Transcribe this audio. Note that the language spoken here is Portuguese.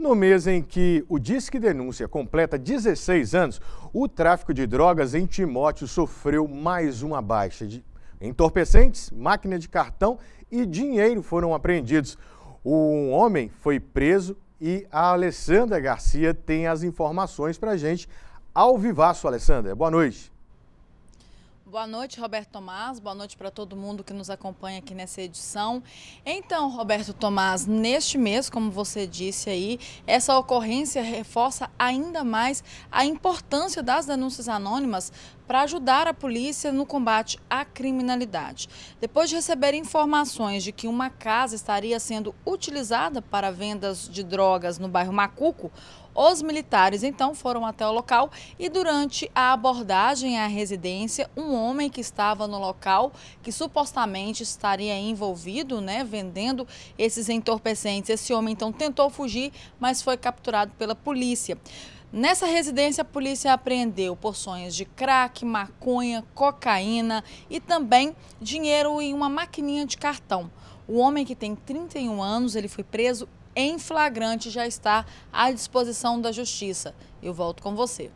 No mês em que o Disque Denúncia completa 16 anos, o tráfico de drogas em Timóteo sofreu mais uma baixa. De entorpecentes, máquina de cartão e dinheiro foram apreendidos. Um homem foi preso e a Alessandra Garcia tem as informações para a gente ao vivaço, Alessandra. Boa noite. Boa noite, Roberto Tomás. Boa noite para todo mundo que nos acompanha aqui nessa edição. Então, Roberto Tomás, neste mês, como você disse aí, essa ocorrência reforça ainda mais a importância das denúncias anônimas para ajudar a polícia no combate à criminalidade. Depois de receber informações de que uma casa estaria sendo utilizada para vendas de drogas no bairro Macuco, os militares então foram até o local e durante a abordagem à residência, um homem que estava no local, que supostamente estaria envolvido, né, vendendo esses entorpecentes, esse homem então tentou fugir, mas foi capturado pela polícia. Nessa residência, a polícia apreendeu porções de crack, maconha, cocaína e também dinheiro em uma maquininha de cartão. O homem que tem 31 anos, ele foi preso em flagrante já está à disposição da Justiça. Eu volto com você.